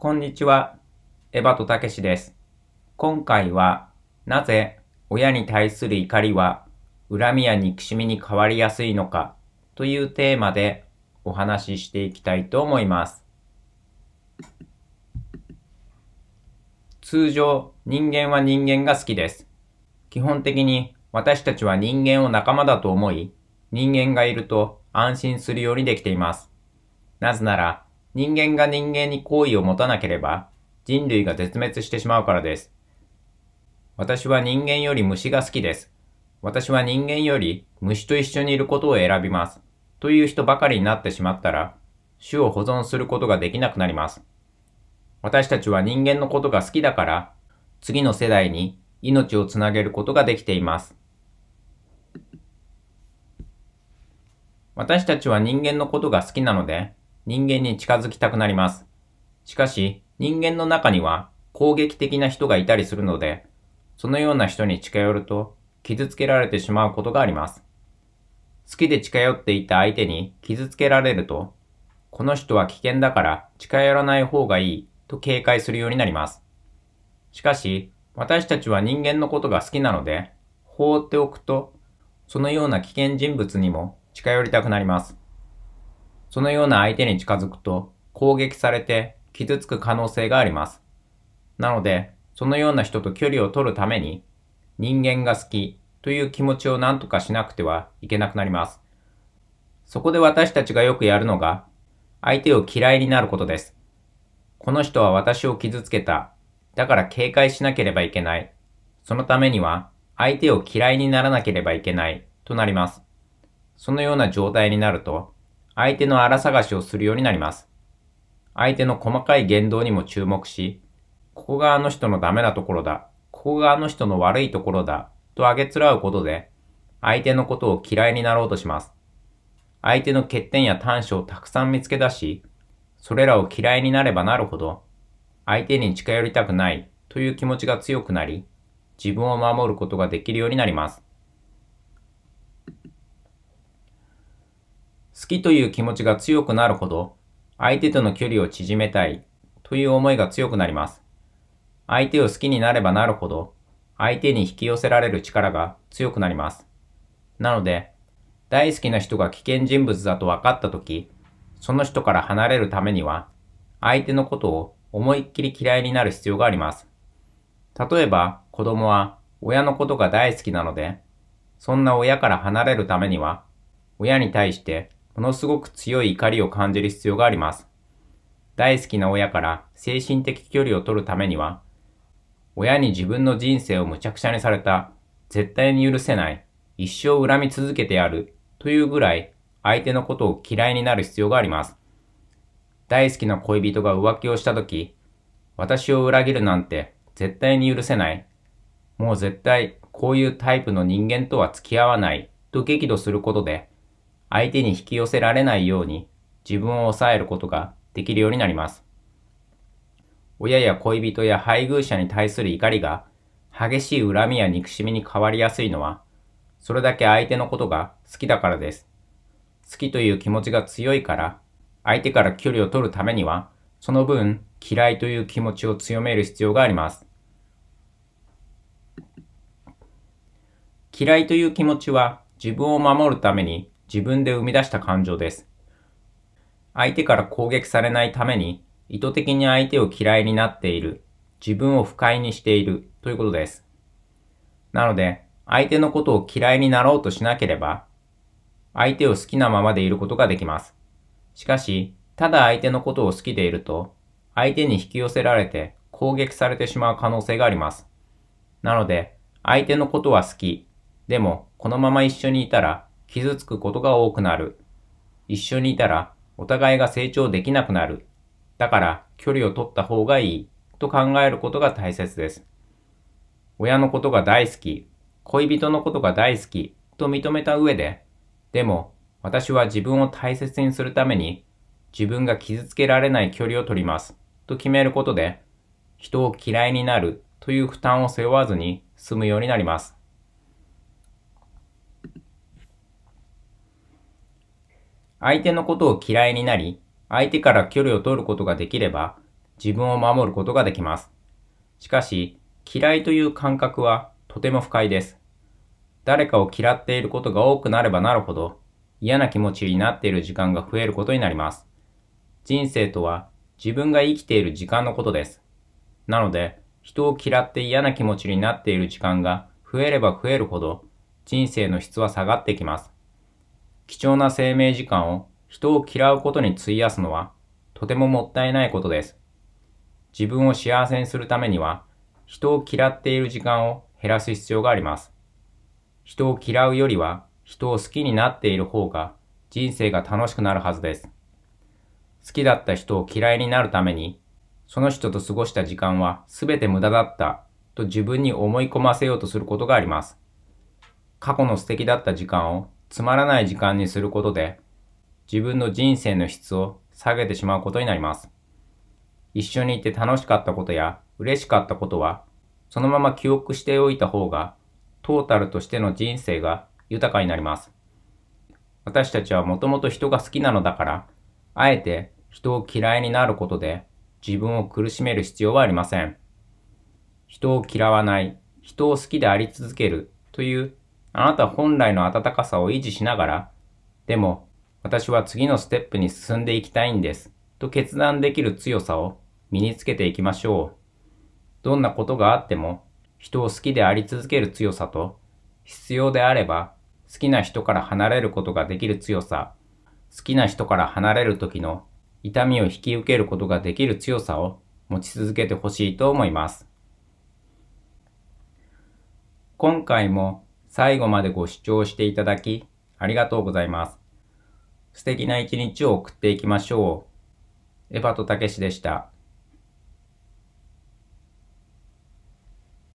こんにちは。エバとたけしです。今回は、なぜ親に対する怒りは恨みや憎しみに変わりやすいのかというテーマでお話ししていきたいと思います。通常、人間は人間が好きです。基本的に私たちは人間を仲間だと思い、人間がいると安心するようにできています。なぜなら、人間が人間に好意を持たなければ、人類が絶滅してしまうからです。私は人間より虫が好きです。私は人間より虫と一緒にいることを選びます。という人ばかりになってしまったら、種を保存することができなくなります。私たちは人間のことが好きだから、次の世代に命をつなげることができています。私たちは人間のことが好きなので、人間に近づきたくなります。しかし、人間の中には攻撃的な人がいたりするので、そのような人に近寄ると傷つけられてしまうことがあります。好きで近寄っていた相手に傷つけられると、この人は危険だから近寄らない方がいいと警戒するようになります。しかし、私たちは人間のことが好きなので、放っておくと、そのような危険人物にも近寄りたくなります。そのような相手に近づくと攻撃されて傷つく可能性があります。なので、そのような人と距離を取るために、人間が好きという気持ちを何とかしなくてはいけなくなります。そこで私たちがよくやるのが、相手を嫌いになることです。この人は私を傷つけた。だから警戒しなければいけない。そのためには、相手を嫌いにならなければいけないとなります。そのような状態になると、相手の荒探しをするようになります。相手の細かい言動にも注目し、ここがあの人のダメなところだ、ここがあの人の悪いところだ、とあげつらうことで、相手のことを嫌いになろうとします。相手の欠点や短所をたくさん見つけ出し、それらを嫌いになればなるほど、相手に近寄りたくないという気持ちが強くなり、自分を守ることができるようになります。きという気持ちが強くなるほど、相手との距離を縮めたいという思いが強くなります。相手を好きになればなるほど、相手に引き寄せられる力が強くなります。なので、大好きな人が危険人物だと分かった時、その人から離れるためには、相手のことを思いっきり嫌いになる必要があります。例えば、子供は親のことが大好きなので、そんな親から離れるためには、親に対してものすごく強い怒りを感じる必要があります。大好きな親から精神的距離を取るためには、親に自分の人生を無茶苦茶にされた、絶対に許せない、一生恨み続けてやるというぐらい相手のことを嫌いになる必要があります。大好きな恋人が浮気をしたとき、私を裏切るなんて絶対に許せない。もう絶対こういうタイプの人間とは付き合わないと激怒することで相手に引き寄せられないように自分を抑えることができるようになります。親や恋人や配偶者に対する怒りが激しい恨みや憎しみに変わりやすいのは、それだけ相手のことが好きだからです。好きという気持ちが強いから、相手から距離を取るためには、その分嫌いという気持ちを強める必要があります。嫌いという気持ちは自分を守るために自分で生み出した感情です。相手から攻撃されないために、意図的に相手を嫌いになっている、自分を不快にしているということです。なので、相手のことを嫌いになろうとしなければ、相手を好きなままでいることができます。しかし、ただ相手のことを好きでいると、相手に引き寄せられて攻撃されてしまう可能性があります。なので、相手のことは好き。でも、このまま一緒にいたら、傷つくことが多くなる。一緒にいたらお互いが成長できなくなる。だから距離を取った方がいいと考えることが大切です。親のことが大好き、恋人のことが大好きと認めた上で、でも私は自分を大切にするために自分が傷つけられない距離を取りますと決めることで人を嫌いになるという負担を背負わずに済むようになります。相手のことを嫌いになり、相手から距離を取ることができれば、自分を守ることができます。しかし、嫌いという感覚はとても不快です。誰かを嫌っていることが多くなればなるほど、嫌な気持ちになっている時間が増えることになります。人生とは自分が生きている時間のことです。なので、人を嫌って嫌な気持ちになっている時間が増えれば増えるほど、人生の質は下がってきます。貴重な生命時間を人を嫌うことに費やすのはとてももったいないことです。自分を幸せにするためには人を嫌っている時間を減らす必要があります。人を嫌うよりは人を好きになっている方が人生が楽しくなるはずです。好きだった人を嫌いになるために、その人と過ごした時間は全て無駄だったと自分に思い込ませようとすることがあります。過去の素敵だった時間をつまらない時間にすることで、自分の人生の質を下げてしまうことになります。一緒にいて楽しかったことや嬉しかったことは、そのまま記憶しておいた方が、トータルとしての人生が豊かになります。私たちはもともと人が好きなのだから、あえて人を嫌いになることで自分を苦しめる必要はありません。人を嫌わない、人を好きであり続けるというあなた本来の温かさを維持しながら、でも私は次のステップに進んでいきたいんです、と決断できる強さを身につけていきましょう。どんなことがあっても、人を好きであり続ける強さと、必要であれば、好きな人から離れることができる強さ、好きな人から離れる時の痛みを引き受けることができる強さを持ち続けてほしいと思います。今回も最後までご視聴していただき、ありがとうございます。素敵な一日を送っていきましょう。エヴァとたけしでした。